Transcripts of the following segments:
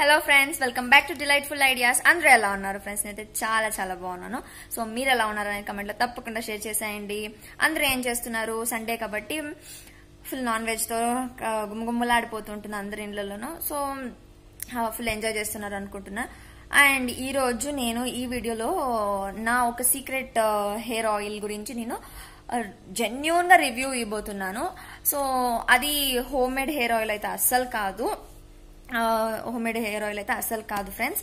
hello friends welcome back to delightful ideas అందరూ ఎలా ఉన్నారు ఫ్రెండ్స్ నేనైతే చాలా చాలా బాగున్నాను సో మీరు ఎలా ఉన్నారు అనే కమెంట్లో తప్పకుండా షేర్ చేసేయండి అందరూ ఏం చేస్తున్నారు సండే కాబట్టి ఫుల్ నాన్ వెజ్తో గుమ్మగుమ్మలాడిపోతుంటుంది అందరి ఇండ్లలోనూ సో ఫుల్ ఎంజాయ్ చేస్తున్నారు అనుకుంటున్నా అండ్ ఈరోజు నేను ఈ వీడియోలో నా ఒక సీక్రెట్ హెయిర్ ఆయిల్ గురించి నేను జెన్యున్గా రివ్యూ ఇవ్వబోతున్నాను సో అది హోమ్ మేడ్ హెయిర్ ఆయిల్ అయితే అస్సలు కాదు హోమ్మేడ్ హెయిర్ ఆయిల్ అయితే అస్సలు కాదు ఫ్రెండ్స్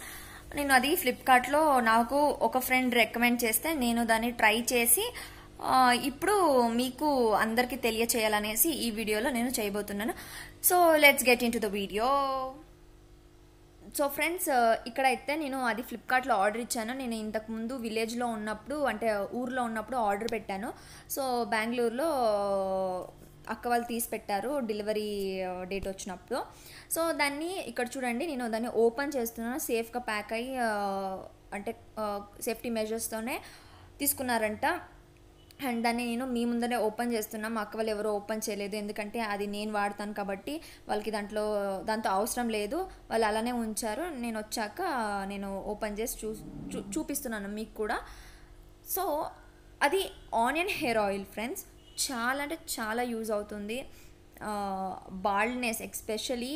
నేను అది ఫ్లిప్కార్ట్లో నాకు ఒక ఫ్రెండ్ రికమెండ్ చేస్తే నేను దాన్ని ట్రై చేసి ఇప్పుడు మీకు అందరికీ తెలియచేయాలనేసి ఈ వీడియోలో నేను చేయబోతున్నాను so let's get into the video so friends ఇక్కడైతే నేను అది ఫ్లిప్కార్ట్లో ఆర్డర్ ఇచ్చాను నేను ఇంతకుముందు విలేజ్లో ఉన్నప్పుడు అంటే ఊర్లో ఉన్నప్పుడు ఆర్డర్ పెట్టాను సో బెంగళూరులో అక్క వాళ్ళు తీసి పెట్టారు డెలివరీ డేట్ వచ్చినప్పుడు సో దాన్ని ఇక్కడ చూడండి నేను దాన్ని ఓపెన్ చేస్తున్నాను సేఫ్గా ప్యాక్ అయ్యి అంటే సేఫ్టీ మెజర్స్తోనే తీసుకున్నారంట అండ్ దాన్ని నేను మీ ముందరే ఓపెన్ చేస్తున్నా మా అక్క వాళ్ళు ఎవరో ఓపెన్ చేయలేదు ఎందుకంటే అది నేను వాడతాను కాబట్టి వాళ్ళకి దాంట్లో దాంతో అవసరం లేదు వాళ్ళు అలానే ఉంచారు నేను వచ్చాక నేను ఓపెన్ చేసి చూ చూపిస్తున్నాను మీకు కూడా సో అది ఆనియన్ హెయిర్ ఆయిల్ ఫ్రెండ్స్ చాలా అంటే చాలా యూజ్ అవుతుంది బాల్డ్నెస్ ఎక్స్పెషలీ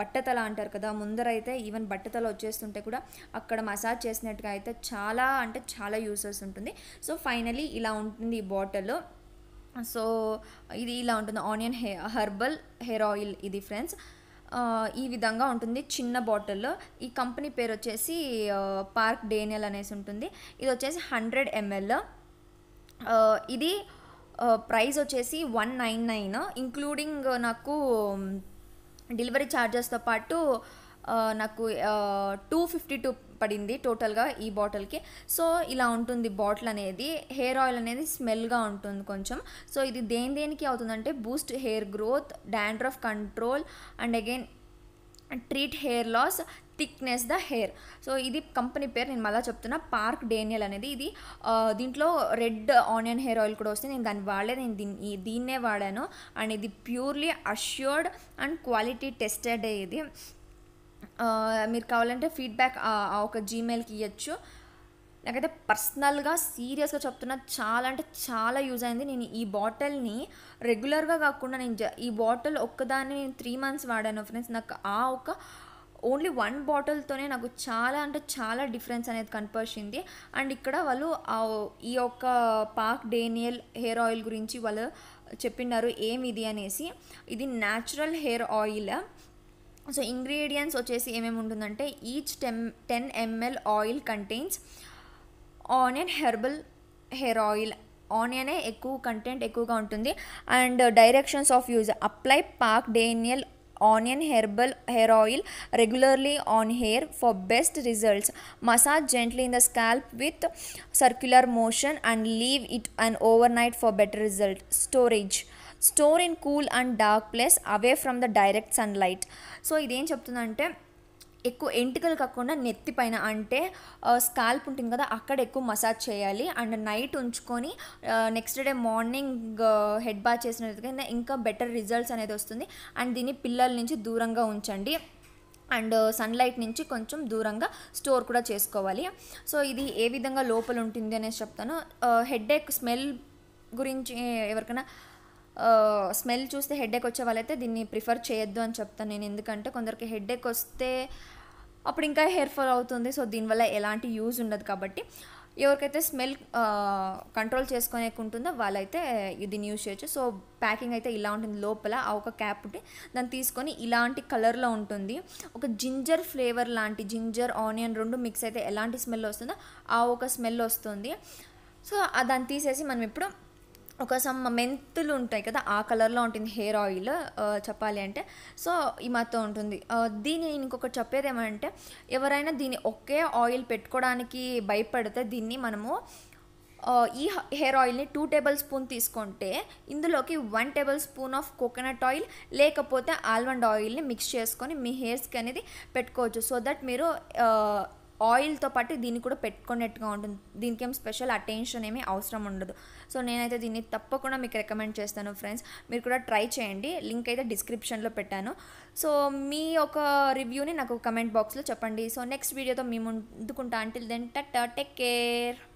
బట్టతల అంటారు కదా ముందరైతే ఈవెన్ బట్టతల వచ్చేస్తుంటే కూడా అక్కడ మసాజ్ చేసినట్టుగా అయితే చాలా అంటే చాలా యూసెస్ ఉంటుంది సో ఫైనలీ ఇలా ఉంటుంది ఈ బాటిల్ సో ఇది ఇలా ఉంటుంది ఆనియన్ హె హెర్బల్ హెయిర్ ఆయిల్ ఇది ఫ్రెండ్స్ ఈ విధంగా ఉంటుంది చిన్న బాటిల్లో ఈ కంపెనీ పేరు వచ్చేసి పార్క్ డేనియల్ అనేసి ఉంటుంది ఇది వచ్చేసి హండ్రెడ్ ఎంఎల్ ఇది ప్రైస్ వచ్చేసి వన్ నైన్ నైన్ ఇంక్లూడింగ్ నాకు డెలివరీ ఛార్జెస్తో పాటు నాకు టూ ఫిఫ్టీ టూ పడింది టోటల్గా ఈ బాటిల్కి సో ఇలా ఉంటుంది బాటిల్ అనేది హెయిర్ ఆయిల్ అనేది స్మెల్గా ఉంటుంది కొంచెం సో ఇది దేని దేనికి అవుతుందంటే boost hair growth dandruff control and again treat hair loss thickness the hair so ఇది కంపెనీ పేరు నేను మళ్ళీ చెప్తున్నా పార్క్ డేనియల్ అనేది ఇది దీంట్లో రెడ్ ఆనియన్ హెయిర్ ఆయిల్ కూడా వస్తుంది నేను దాన్ని వాడలేదు నేను దీన్ని దీన్నే వాడాను అండ్ ఇది purely assured and quality tested ఇది మీరు కావాలంటే ఫీడ్బ్యాక్ ఆ ఒక జీమెయిల్కి ఇవ్వచ్చు నాకైతే పర్సనల్గా సీరియస్గా చెప్తున్నా చాలా అంటే చాలా యూజ్ అయింది నేను ఈ బాటిల్ని రెగ్యులర్గా కాకుండా నేను ఈ బాటిల్ ఒక్కదాన్ని నేను త్రీ మంత్స్ వాడాను ఫ్రెండ్స్ నాకు ఆ ఒక ఓన్లీ వన్ బాటిల్తోనే నాకు చాలా అంటే చాలా డిఫరెన్స్ అనేది కనిపించింది అండ్ ఇక్కడ వాళ్ళు ఈ యొక్క పాక్ డేనియల్ హెయిర్ ఆయిల్ గురించి వాళ్ళు చెప్పినారు ఏమిది అనేసి ఇది natural hair oil so ingredients వచ్చేసి ఏమేమి ఉంటుందంటే each ten ten ML oil contains onion herbal hair oil ఆనియనే ఎక్కువ కంటెంట్ ఎక్కువగా ఉంటుంది and directions of use apply Park Daniel onion herbal hair oil regularly on hair for best results massage gently in the scalp with circular motion and leave it and overnight for better result storage store in cool and dark place away from the direct sunlight so ఇదేం చెప్తుందంటే ఎక్కువ ఎంటికలు కాకుండా నెత్తి పైన అంటే scalp ఉంటుంది కదా అక్కడ ఎక్కువ మసాజ్ చేయాలి అండ్ నైట్ ఉంచుకొని next day morning head bath చేసిన ఇంకా బెటర్ రిజల్ట్స్ అనేది వస్తుంది అండ్ దీన్ని పిల్లల నుంచి దూరంగా ఉంచండి అండ్ సన్లైట్ నుంచి కొంచెం దూరంగా స్టోర్ కూడా చేసుకోవాలి సో ఇది ఏ విధంగా లోపల ఉంటుంది అనేసి చెప్తాను హెడ్ ఏక్ స్మెల్ గురించి ఎవరికైనా స్మెల్ చూస్తే హెడేక్ వచ్చే వాళ్ళైతే దీన్ని ప్రిఫర్ చేయొద్దు అని చెప్తాను నేను ఎందుకంటే కొందరికి హెడేక్ వస్తే అప్పుడు ఇంకా హెయిర్ ఫాల్ అవుతుంది సో దీనివల్ల ఎలాంటి యూజ్ ఉండదు కాబట్టి ఎవరికైతే స్మెల్ కంట్రోల్ ఉంటుందో వాళ్ళైతే దీన్ని యూజ్ చేయొచ్చు సో ప్యాకింగ్ అయితే ఇలా ఉంటుంది లోపల ఆ ఒక క్యాప్ ఉంటే దాన్ని తీసుకొని ఇలాంటి కలర్లో ఉంటుంది ఒక జింజర్ ఫ్లేవర్ లాంటి జింజర్ ఆనియన్ రెండు మిక్స్ అయితే ఎలాంటి స్మెల్ వస్తుందో ఆ ఒక స్మెల్ వస్తుంది సో దాన్ని తీసేసి మనం ఇప్పుడు ఒక సమ్ మెంతులు ఉంటాయి కదా ఆ కలర్లో ఉంటుంది హెయిర్ ఆయిల్ చెప్పాలి అంటే సో ఈ మాత్రం ఉంటుంది దీన్ని నేను ఇంకొకటి చెప్పేది ఏమంటే ఎవరైనా దీన్ని ఒకే ఆయిల్ పెట్టుకోవడానికి భయపడితే దీన్ని మనము ఈ హెయిర్ ఆయిల్ని టూ టేబుల్ స్పూన్ తీసుకుంటే ఇందులోకి one tablespoon of coconut oil లేకపోతే ఆల్మండ్ ఆయిల్ని మిక్స్ చేసుకొని మీ హెయిర్స్కి అనేది పెట్టుకోవచ్చు సో దట్ మీరు ఆయిల్తో పాటు దీన్ని కూడా పెట్టుకున్నట్టుగా ఉంటుంది దీనికి ఏం స్పెషల్ అటెన్షన్ ఏమీ అవసరం ఉండదు సో నేనైతే దీన్ని తప్పకుండా మీకు రికమెండ్ చేస్తాను ఫ్రెండ్స్ మీరు కూడా ట్రై చేయండి లింక్ అయితే డిస్క్రిప్షన్లో పెట్టాను సో మీ ఒక రివ్యూని నాకు కమెంట్ బాక్స్లో చెప్పండి సో నెక్స్ట్ వీడియోతో మేము ముందుకుంటా until then tata take care